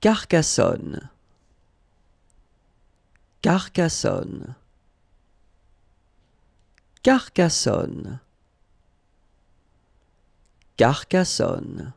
Carcassonne Carcassonne Carcassonne Carcassonne